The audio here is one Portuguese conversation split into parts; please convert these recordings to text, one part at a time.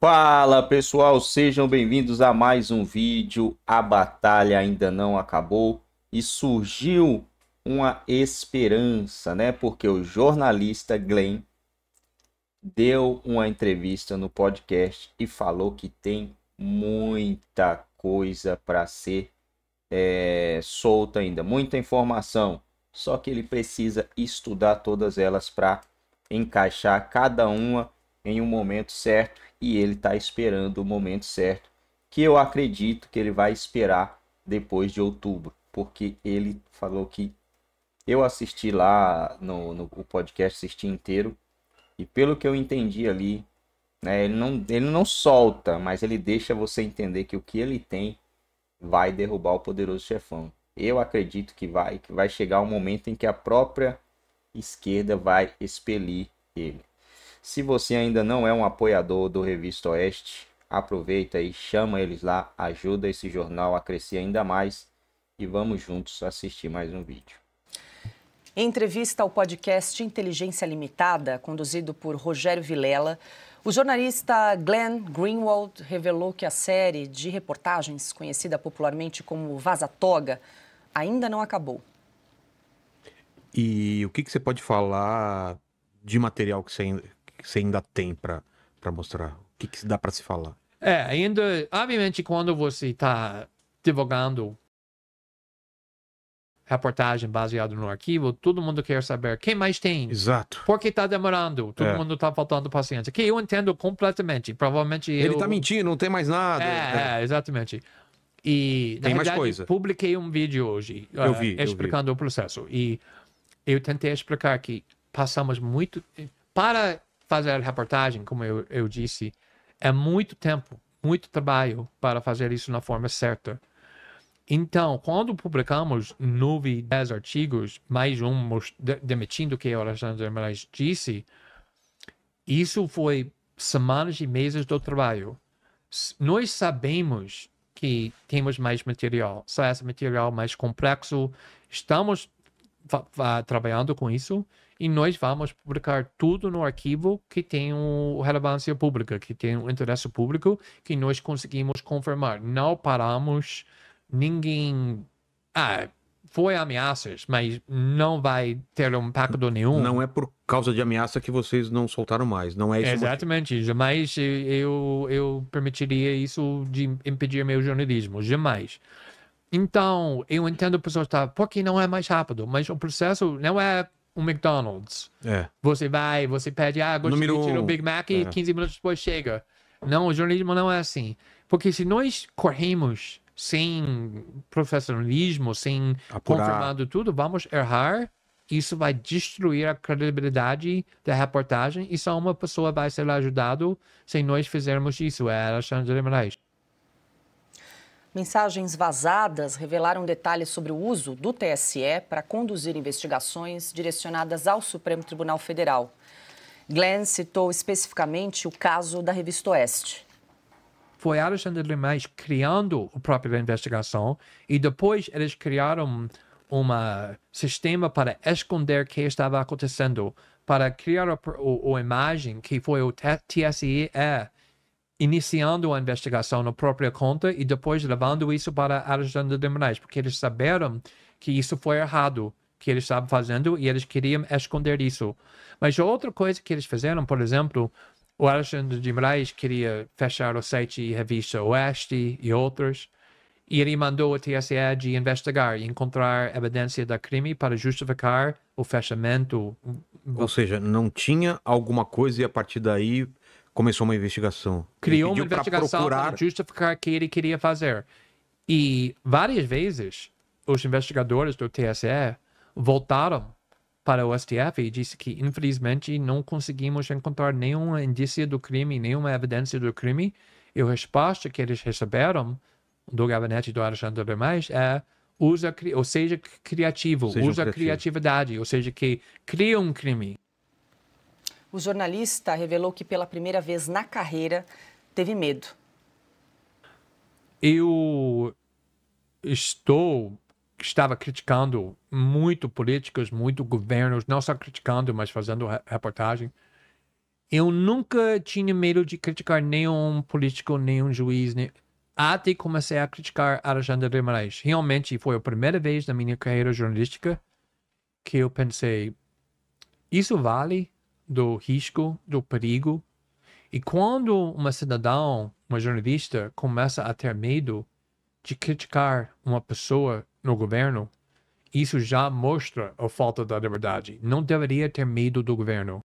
Fala pessoal, sejam bem-vindos a mais um vídeo. A batalha ainda não acabou e surgiu uma esperança, né? Porque o jornalista Glenn deu uma entrevista no podcast e falou que tem muita coisa para ser é, solta ainda, muita informação. Só que ele precisa estudar todas elas para encaixar cada uma em um momento certo e ele está esperando o momento certo, que eu acredito que ele vai esperar depois de outubro, porque ele falou que eu assisti lá no, no podcast, assisti inteiro, e pelo que eu entendi ali, né, ele, não, ele não solta, mas ele deixa você entender que o que ele tem vai derrubar o poderoso chefão. Eu acredito que vai, que vai chegar um momento em que a própria esquerda vai expelir ele. Se você ainda não é um apoiador do Revista Oeste, aproveita e chama eles lá, ajuda esse jornal a crescer ainda mais e vamos juntos assistir mais um vídeo. Em entrevista ao podcast Inteligência Limitada, conduzido por Rogério Vilela, o jornalista Glenn Greenwald revelou que a série de reportagens, conhecida popularmente como Vaza Toga, ainda não acabou. E o que, que você pode falar de material que você, você ainda tem para mostrar? O que, que dá para se falar? É, ainda, obviamente, quando você está divulgando reportagem baseada no arquivo, todo mundo quer saber quem mais tem. Exato. Por que está demorando? Todo é. mundo está faltando paciência. Que eu entendo completamente. Provavelmente Ele está eu... Tá mentindo, não tem mais nada. É, é. é exatamente. E, tem mais coisa. publiquei um vídeo hoje eu uh, explicando eu vi. o processo. E eu tentei explicar que passamos muito... Para fazer reportagem, como eu, eu disse, é muito tempo, muito trabalho para fazer isso na forma certa. Então, quando publicamos nove, dez artigos, mais um demitindo o que o Alexandre Moraes disse, isso foi semanas e meses do trabalho. Nós sabemos que temos mais material, só esse material mais complexo. Estamos trabalhando com isso e nós vamos publicar tudo no arquivo que tem um relevância pública, que tem um interesse público, que nós conseguimos confirmar. Não paramos ninguém. Ah, foi ameaças, mas não vai ter impacto nenhum. Não é por causa de ameaça que vocês não soltaram mais, não é isso? Exatamente, motivo. jamais eu, eu permitiria isso de impedir meu jornalismo, jamais. Então, eu entendo pessoas estar, está, porque não é mais rápido, mas o processo não é um McDonald's. É. Você vai, você pede, ah, gosto Número um. o Big Mac e 15 é. minutos depois chega. Não, o jornalismo não é assim. Porque se nós corremos sem profissionalismo, sem Apurar. confirmando tudo, vamos errar. Isso vai destruir a credibilidade da reportagem e só uma pessoa vai ser ajudado se nós fizermos isso. É Alexandre de Moraes. Mensagens vazadas revelaram detalhes sobre o uso do TSE para conduzir investigações direcionadas ao Supremo Tribunal Federal. Glenn citou especificamente o caso da Revista Oeste. Foi Alexandre Limais criando a própria investigação e depois eles criaram um sistema para esconder o que estava acontecendo, para criar a, a, a imagem que foi o TSE é iniciando a investigação na própria conta e depois levando isso para Alexandre de Moraes, porque eles saberam que isso foi errado, que eles estavam fazendo e eles queriam esconder isso. Mas outra coisa que eles fizeram, por exemplo, o Alexandre de Moraes queria fechar o site e revista Oeste e outros, e ele mandou o TSE de investigar e encontrar evidência da crime para justificar o fechamento. Ou seja, não tinha alguma coisa e a partir daí começou uma investigação. Criou uma investigação procurar... para justificar o que ele queria fazer. E várias vezes os investigadores do TSE voltaram para o STF e disse que infelizmente não conseguimos encontrar nenhuma indício do crime, nenhuma evidência do crime. E a resposta que eles receberam do gabinete do Alexandre de Mais é usa, ou seja, criativo, seja usa criativo. criatividade, ou seja, que cria um crime. O jornalista revelou que pela primeira vez na carreira teve medo. Eu estou estava criticando muito políticos, muito governos, não só criticando, mas fazendo reportagem. Eu nunca tinha medo de criticar nenhum político, nenhum juiz, nem... até comecei a criticar Alexandre de Moraes. Realmente foi a primeira vez na minha carreira jornalística que eu pensei: isso vale? do risco, do perigo. E quando uma cidadão, uma jornalista, começa a ter medo de criticar uma pessoa no governo, isso já mostra a falta da liberdade. Não deveria ter medo do governo.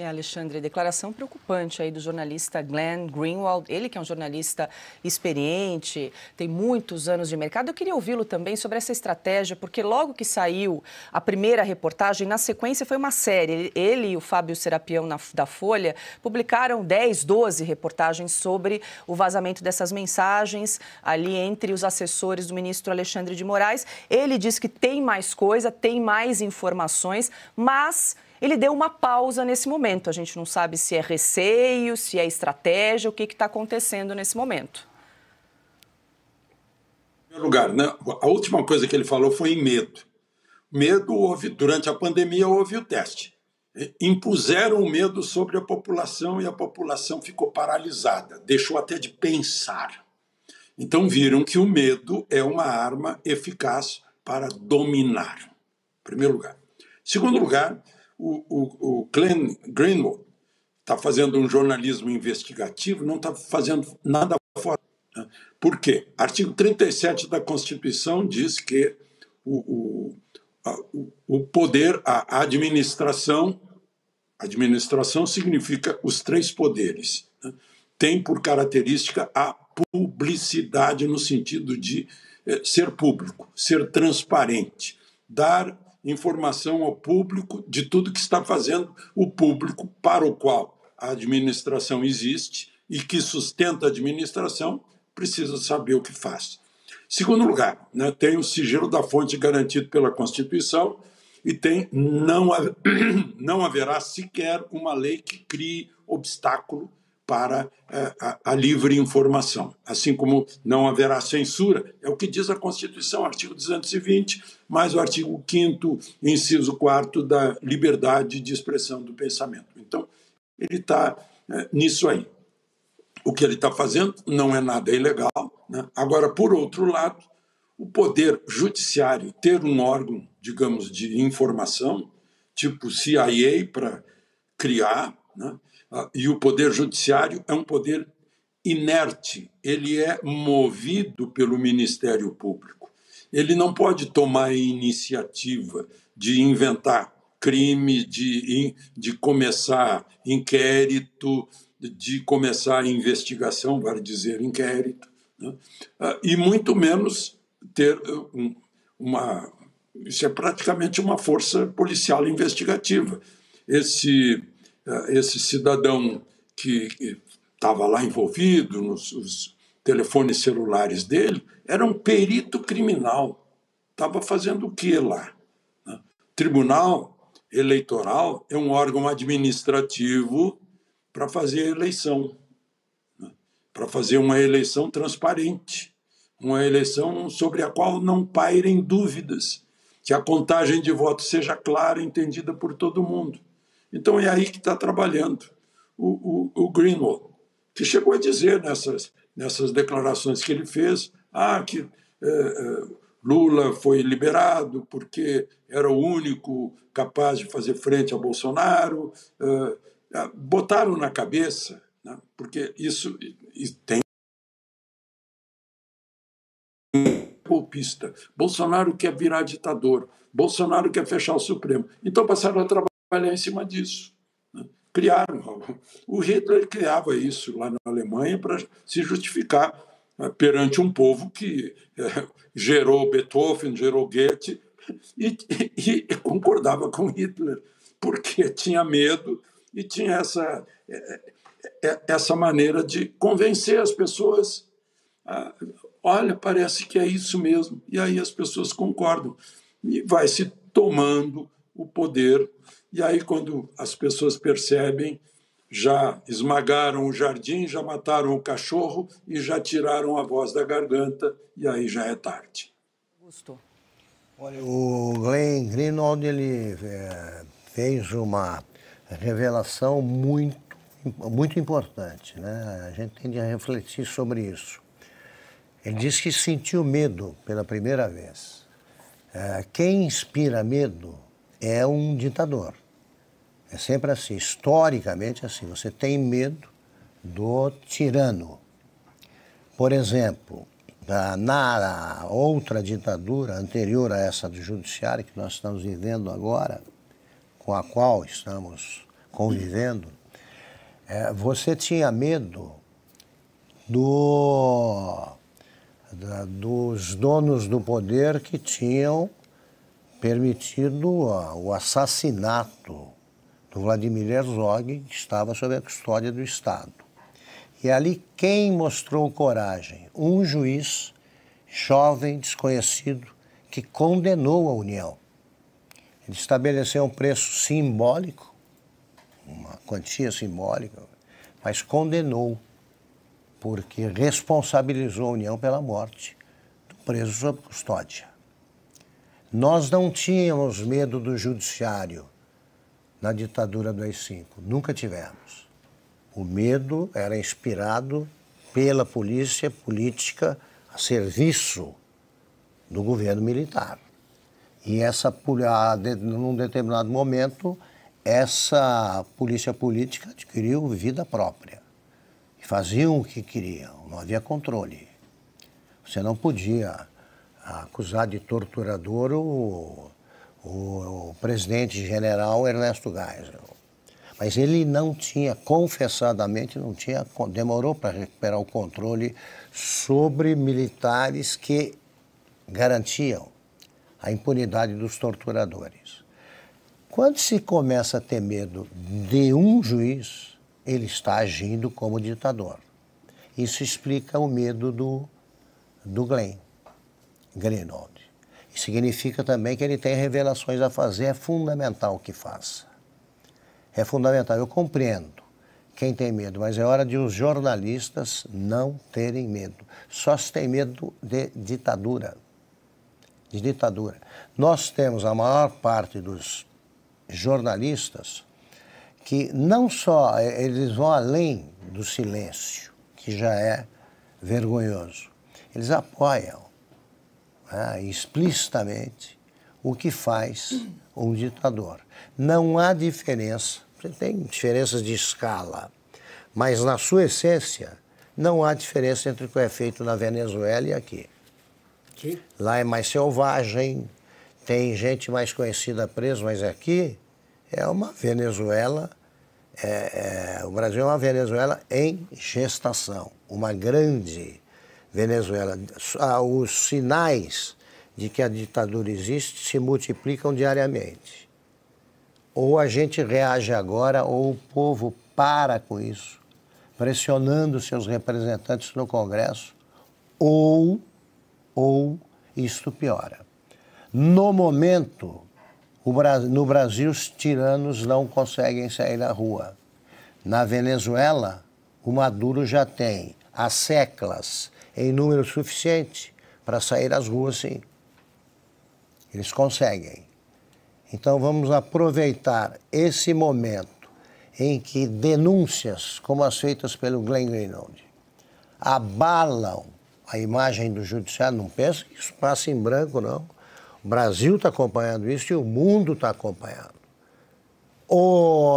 É, Alexandre, declaração preocupante aí do jornalista Glenn Greenwald, ele que é um jornalista experiente, tem muitos anos de mercado. Eu queria ouvi-lo também sobre essa estratégia, porque logo que saiu a primeira reportagem, na sequência foi uma série. Ele e o Fábio Serapião na, da Folha publicaram 10, 12 reportagens sobre o vazamento dessas mensagens ali entre os assessores do ministro Alexandre de Moraes. Ele diz que tem mais coisa, tem mais informações, mas ele deu uma pausa nesse momento. A gente não sabe se é receio, se é estratégia, o que está acontecendo nesse momento. Em primeiro lugar, né, a última coisa que ele falou foi em medo. Medo houve, durante a pandemia houve o teste. Impuseram o medo sobre a população e a população ficou paralisada, deixou até de pensar. Então viram que o medo é uma arma eficaz para dominar. Em primeiro lugar. Segundo lugar, o, o, Glenn Greenwald está fazendo um jornalismo investigativo, não está fazendo nada fora. Né? Por quê? Artigo 37 da Constituição diz que o, o, o poder, a administração, administração significa os três poderes, né? tem por característica a publicidade no sentido de eh, ser público, ser transparente, dar informação ao público de tudo que está fazendo o público para o qual a administração existe e que sustenta a administração precisa saber o que faz. Segundo lugar, né, tem o sigilo da fonte garantido pela Constituição e tem não, não haverá sequer uma lei que crie obstáculo para a, é, a, a, livre informação, assim como não haverá censura, é o que diz a Constituição, artigo 220, mais o artigo 5, inciso 4 da liberdade de expressão do pensamento. Então, ele está é, nisso aí. O que ele está fazendo não é nada ilegal. Né? Agora, por outro lado, o poder judiciário ter um órgão, digamos, de informação, tipo CIA, para criar. Né? Ah, e o poder judiciário é um poder inerte, ele é movido pelo Ministério Público. Ele não pode tomar a iniciativa de inventar crime, de, de começar inquérito, de começar investigação, vale dizer inquérito, né? Ah, e muito menos ter ah, uma. Isso é praticamente uma força policial investigativa. Esse é, esse cidadão que estava lá envolvido nos telefones celulares dele era um perito criminal. Estava fazendo o que lá? Né? Tribunal eleitoral é um órgão administrativo para fazer eleição, né? para fazer uma eleição transparente, uma eleição sobre a qual não pairem dúvidas, que a contagem de votos seja clara, entendida por todo mundo. Então é aí que está trabalhando o, o, o Greenwald, que chegou a dizer nessas, nessas declarações que ele fez ah, que eh, eh, Lula foi liberado porque era o único capaz de fazer frente a Bolsonaro. Eh, ah, botaram na cabeça, né, porque isso e tem golpista. Bolsonaro quer virar ditador. Bolsonaro quer fechar o Supremo. Então passaram a trabalhar trabalhar em cima disso. Né? Criaram. O Hitler criava isso lá na Alemanha para se justificar né, perante um povo que é, gerou Beethoven, gerou Goethe e, e, e, concordava com Hitler, porque tinha medo e tinha essa, é, é, essa maneira de convencer as pessoas. olha, parece que é isso mesmo. E aí as pessoas concordam. E vai se tomando o poder e aí, quando as pessoas percebem, já esmagaram o jardim, já mataram o cachorro e já tiraram a voz da garganta, e aí já é tarde. Gostou. Olha, o Glenn Greenwald ele, é, fez uma revelação muito, muito importante. Né? A gente tem de refletir sobre isso. Ele diz que sentiu medo pela primeira vez. É, quem inspira medo é um ditador. É sempre assim, historicamente assim. Você tem medo do tirano. Por exemplo, na outra ditadura anterior a essa do judiciário que nós estamos vivendo agora, com a qual estamos convivendo, é, você tinha medo do, da, dos donos do poder que tinham permitido o assassinato do Vladimir Herzog, que estava sob a custódia do Estado. E é ali quem mostrou coragem? Um juiz jovem, desconhecido, que condenou a União. Ele estabeleceu um preço simbólico, uma quantia simbólica, mas condenou, porque responsabilizou a União pela morte do preso sob custódia. Nós não tínhamos medo do judiciário, na ditadura do AI-5. Nunca tivemos. O medo era inspirado pela polícia política a serviço do governo militar. E essa, num determinado momento, essa polícia política adquiriu vida própria. E faziam o que queriam, não havia controle. Você não podia acusar de torturador o o, o presidente general Ernesto Geisel. Mas ele não tinha, confessadamente, não tinha, demorou para recuperar o controle sobre militares que garantiam a impunidade dos torturadores. Quando se começa a ter medo de um juiz, ele está agindo como ditador. Isso explica o medo do, do Glenn Grenoble. Significa também que ele tem revelações a fazer, é fundamental que faça. É fundamental, eu compreendo quem tem medo, mas é hora de os jornalistas não terem medo. Só se tem medo de ditadura. De ditadura. Nós temos a maior parte dos jornalistas que não só eh, eles vão além do silêncio, que já é vergonhoso, eles apoiam né, explicitamente o que faz um ditador. Não há diferença, tem diferenças de escala, mas na sua essência não há diferença entre o que é feito na Venezuela e aqui. Lá é mais selvagem, tem gente mais conhecida presa, mas aqui é uma Venezuela. É, é, o Brasil é uma Venezuela em gestação, uma grande Venezuela. Ah, os sinais de que a ditadura existe se multiplicam diariamente. Ou a gente reage agora, ou o povo para com isso, pressionando seus representantes no Congresso, ou, ou isto piora. No momento, no Brasil, os tiranos não conseguem sair da rua. Na Venezuela, o Maduro já tem as seclas em número suficiente para sair às ruas, sim. Eles conseguem. Então vamos aproveitar esse momento em que denúncias como as feitas pelo Glenn Greenwald abalam a imagem do judiciário. Não pensa que isso passa em branco, não. O Brasil está acompanhando isso e o mundo está acompanhando. O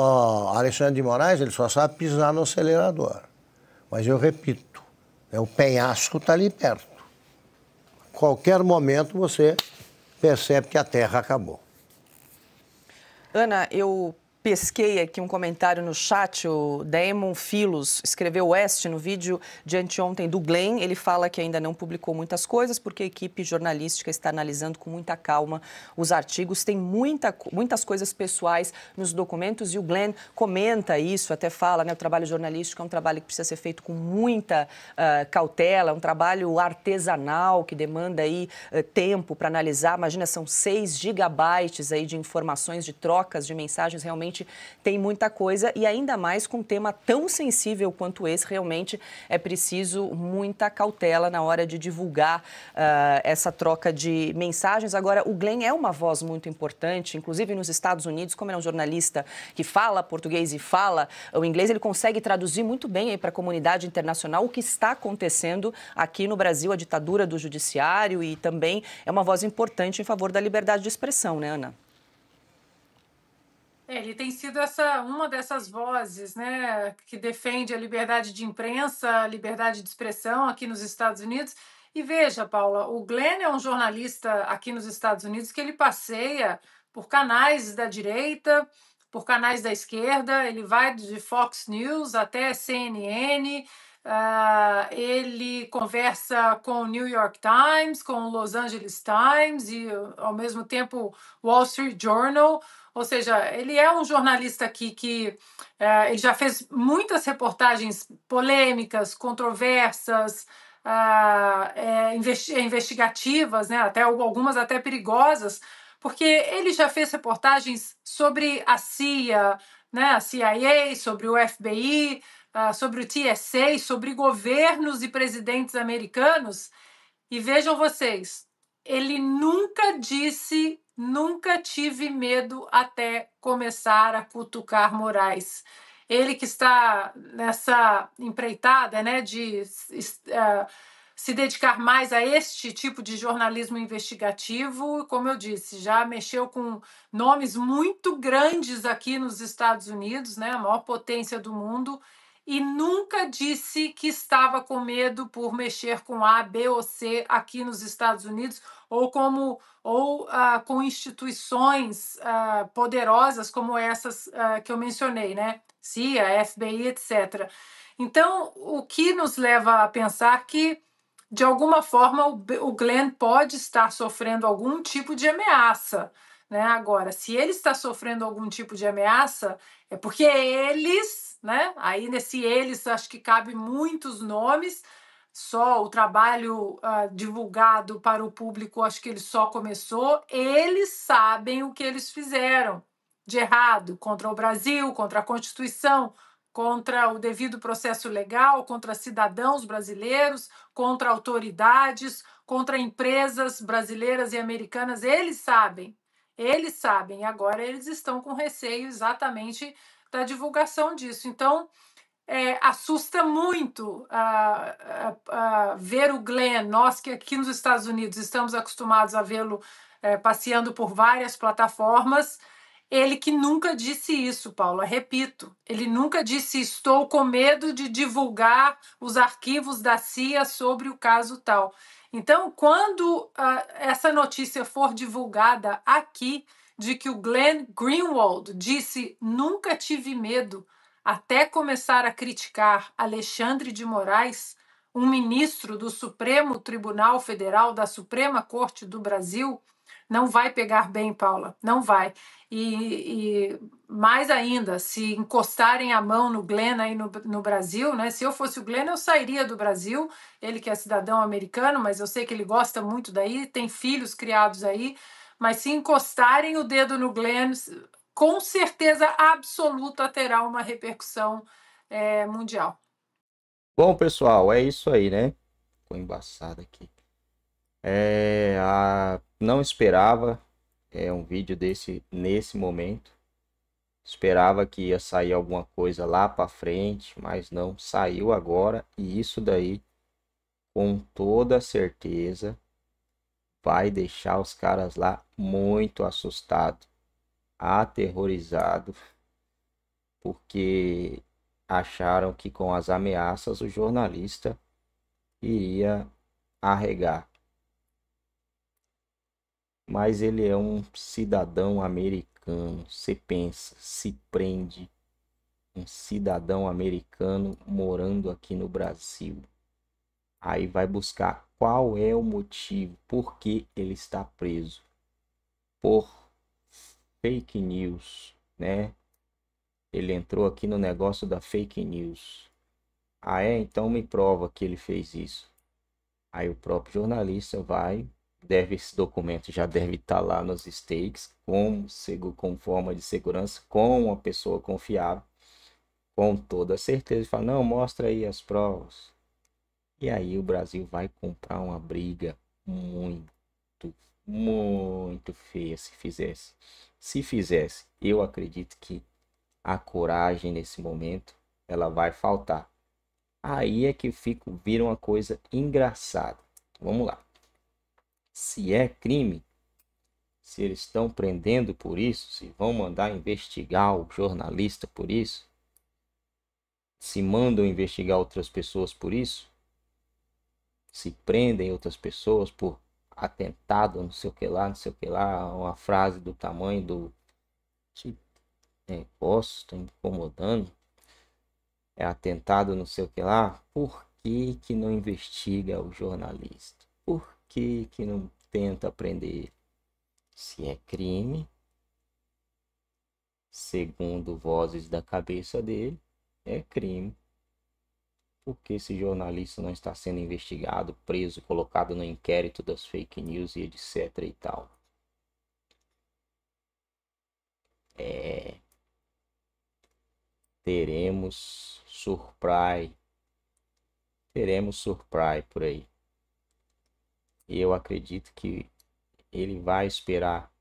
Alexandre de Moraes ele só sabe pisar no acelerador. Mas eu repito, é o penhasco está ali perto. qualquer momento você percebe que a terra acabou. Ana, eu pesquei aqui um comentário no chat, o Damon Filos escreveu West no vídeo de anteontem do Glenn. Ele fala que ainda não publicou muitas coisas porque a equipe jornalística está analisando com muita calma os artigos. Tem muita, muitas coisas pessoais nos documentos e o Glenn comenta isso, até fala, né? O trabalho jornalístico é um trabalho que precisa ser feito com muita uh, cautela, é um trabalho artesanal que demanda aí uh, tempo para analisar. Imagina, são 6 gigabytes aí de informações, de trocas, de mensagens realmente realmente tem muita coisa e ainda mais com um tema tão sensível quanto esse, realmente é preciso muita cautela na hora de divulgar uh, essa troca de mensagens. Agora, o Glenn é uma voz muito importante, inclusive nos Estados Unidos, como ele é um jornalista que fala português e fala o inglês, ele consegue traduzir muito bem para a comunidade internacional o que está acontecendo aqui no Brasil, a ditadura do judiciário e também é uma voz importante em favor da liberdade de expressão, né, Ana? É, ele tem sido essa uma dessas vozes, né, que defende a liberdade de imprensa, a liberdade de expressão aqui nos Estados Unidos. E veja, Paula, o Glenn é um jornalista aqui nos Estados Unidos que ele passeia por canais da direita, por canais da esquerda, ele vai de Fox News até CNN, uh, ah, ele conversa com o New York Times, com o Los Angeles Times e, ao mesmo tempo, Wall Street Journal. Ou seja, ele é um jornalista aqui que é, ele já fez muitas reportagens polêmicas, controversas, ah, é, é, investigativas, né? até, algumas até perigosas, porque ele já fez reportagens sobre a CIA, né? a CIA, sobre o FBI, ah, sobre o TSA, sobre governos e presidentes americanos. E vejam vocês, ele nunca disse Nunca tive medo até começar a cutucar Moraes. Ele que está nessa empreitada né, de uh, se dedicar mais a este tipo de jornalismo investigativo, como eu disse, já mexeu com nomes muito grandes aqui nos Estados Unidos, né, a maior potência do mundo, e nunca disse que estava com medo por mexer com A, B ou C aqui nos Estados Unidos ou como ou uh, com instituições uh, poderosas como essas uh, que eu mencionei, né? CIA, FBI, etc. Então, o que nos leva a pensar que de alguma forma o Glenn pode estar sofrendo algum tipo de ameaça. Né? Agora, se ele está sofrendo algum tipo de ameaça, é porque é eles né? Aí nesse eles acho que cabe muitos nomes. Só o trabalho uh, divulgado para o público, acho que ele só começou. Eles sabem o que eles fizeram de errado contra o Brasil, contra a Constituição, contra o devido processo legal, contra cidadãos brasileiros, contra autoridades, contra empresas brasileiras e americanas. Eles sabem, eles sabem. Agora eles estão com receio exatamente da divulgação disso. Então, é, assusta muito ver o Glenn, nós que aqui nos Estados Unidos estamos acostumados a vê-lo é, passeando por várias plataformas. Ele que nunca disse isso, Paulo. repito, ele nunca disse estou com medo de divulgar os arquivos da CIA sobre o caso tal. Então, quando uh, essa notícia for divulgada aqui, de que o Glenn Greenwald disse: Nunca tive medo até começar a criticar Alexandre de Moraes, um ministro do Supremo Tribunal Federal da Suprema Corte do Brasil. Não vai pegar bem, Paula, não vai. E, e mais ainda, se encostarem a mão no Glenn aí no, no Brasil, né? Se eu fosse o Glenn, eu sairia do Brasil. Ele que é cidadão americano, mas eu sei que ele gosta muito daí, tem filhos criados aí mas se encostarem o dedo no Glenn, com certeza absoluta terá uma repercussão é, mundial. Bom, pessoal, é isso aí, né? Ficou embaçado aqui. É, a... Não esperava é, um vídeo desse nesse momento. Esperava que ia sair alguma coisa lá para frente, mas não saiu agora. E isso daí, com toda certeza, vai deixar os caras lá muito assustado, aterrorizado, porque acharam que com as ameaças o jornalista iria arregar. Mas ele é um cidadão americano, se pensa, se prende, um cidadão americano morando aqui no Brasil. Aí vai buscar qual é o motivo, por que ele está preso. Por fake news, né? Ele entrou aqui no negócio da fake news. Ah, é? Então me prova que ele fez isso. Aí o próprio jornalista vai, deve esse documento já deve estar tá lá nos stakes, com, com forma de segurança, com uma pessoa confiável, com toda certeza. Fala, não, mostra aí as provas. E aí o Brasil vai comprar uma briga muito, muito feia se fizesse. Se fizesse, eu acredito que a coragem nesse momento ela vai faltar. Aí é que fico vira uma coisa engraçada. Vamos lá. Se é crime, se eles estão prendendo por isso, se vão mandar investigar o jornalista por isso, se mandam investigar outras pessoas por isso, se prendem outras pessoas por atentado, não sei o que lá, não sei o que lá, uma frase do tamanho do que negócio tá incomodando, é atentado, não sei o que lá, por que que não investiga o jornalista? Por que que não tenta aprender Se é crime, segundo vozes da cabeça dele, é crime. Por que esse jornalista não está sendo investigado, preso, colocado no inquérito das fake news e etc e tal? É... Teremos surprise. Teremos surprise por aí. eu acredito que ele vai esperar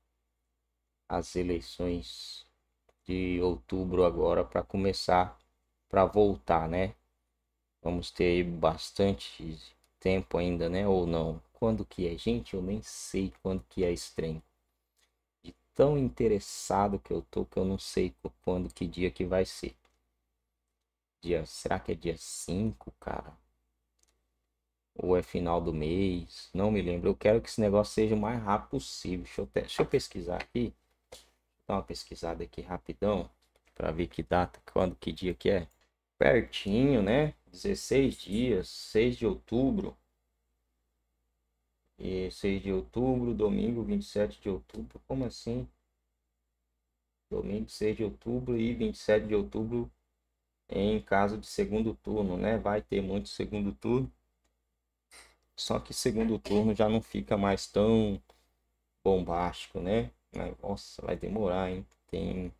as eleições de outubro agora para começar, para voltar, né? Vamos ter aí bastante tempo ainda, né? Ou não? Quando que é? Gente, eu nem sei quando que é estranho. De tão interessado que eu tô que eu não sei quando que dia que vai ser. Dia, será que é dia 5, cara? Ou é final do mês? Não me lembro. Eu quero que esse negócio seja o mais rápido possível. Deixa eu, te, deixa eu pesquisar aqui. Dá uma pesquisada aqui rapidão para ver que data, quando, que dia que é pertinho, né? 16 dias, 6 de outubro. E 6 de outubro, domingo 27 de outubro. Como assim? Domingo 6 de outubro e 27 de outubro em caso de segundo turno, né? Vai ter muito segundo turno. Só que segundo turno já não fica mais tão bombástico, né? Nossa, vai demorar, hein? Tem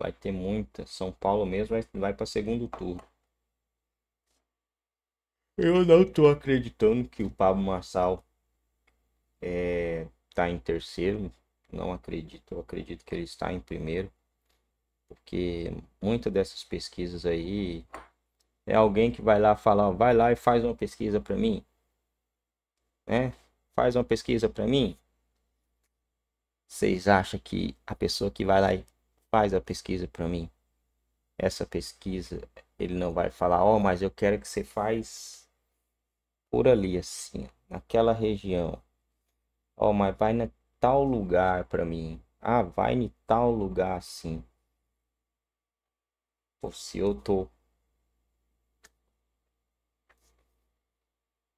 Vai ter muita. São Paulo mesmo vai, vai para segundo turno. Eu não estou acreditando que o Pablo Marçal é, tá em terceiro. Não acredito. Eu acredito que ele está em primeiro. Porque muitas dessas pesquisas aí é alguém que vai lá falar, vai lá e faz uma pesquisa para mim. Né? Faz uma pesquisa para mim. Vocês acham que a pessoa que vai lá e faz a pesquisa para mim. Essa pesquisa, ele não vai falar, ó, oh, mas eu quero que você faz por ali, assim, naquela região. Ó, oh, mas vai na tal lugar para mim. Ah, vai em tal lugar, assim. ou se eu tô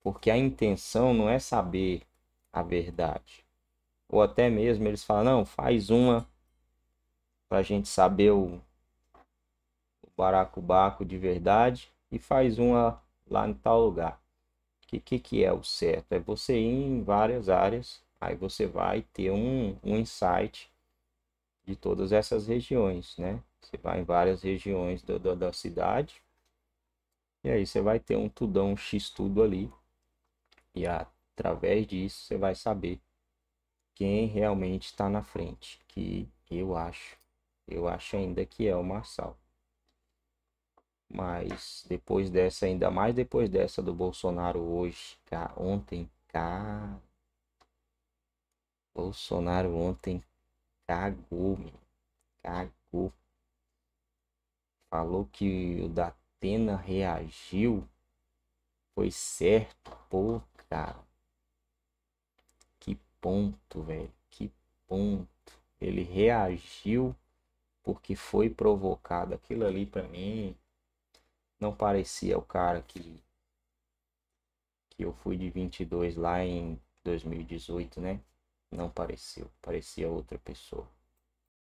porque a intenção não é saber a verdade. Ou até mesmo eles falam, não, faz uma pra gente saber o, o baracubaco de verdade e faz uma lá em tal lugar. O que, que, que é o certo? É você ir em várias áreas, aí você vai ter um, um insight de todas essas regiões, né? Você vai em várias regiões do, do, da cidade e aí você vai ter um tudão um X tudo ali e através disso você vai saber quem realmente está na frente, que eu acho eu acho ainda que é o Marçal. Mas depois dessa, ainda mais depois dessa do Bolsonaro hoje, ontem, cara. Bolsonaro ontem cagou, meu. cagou. Falou que o Datena reagiu. Foi certo, pô, cara. Que ponto, velho. Que ponto. Ele reagiu porque foi provocado. Aquilo ali para mim não parecia o cara que que eu fui de 22 lá em 2018, né? Não pareceu, parecia outra pessoa.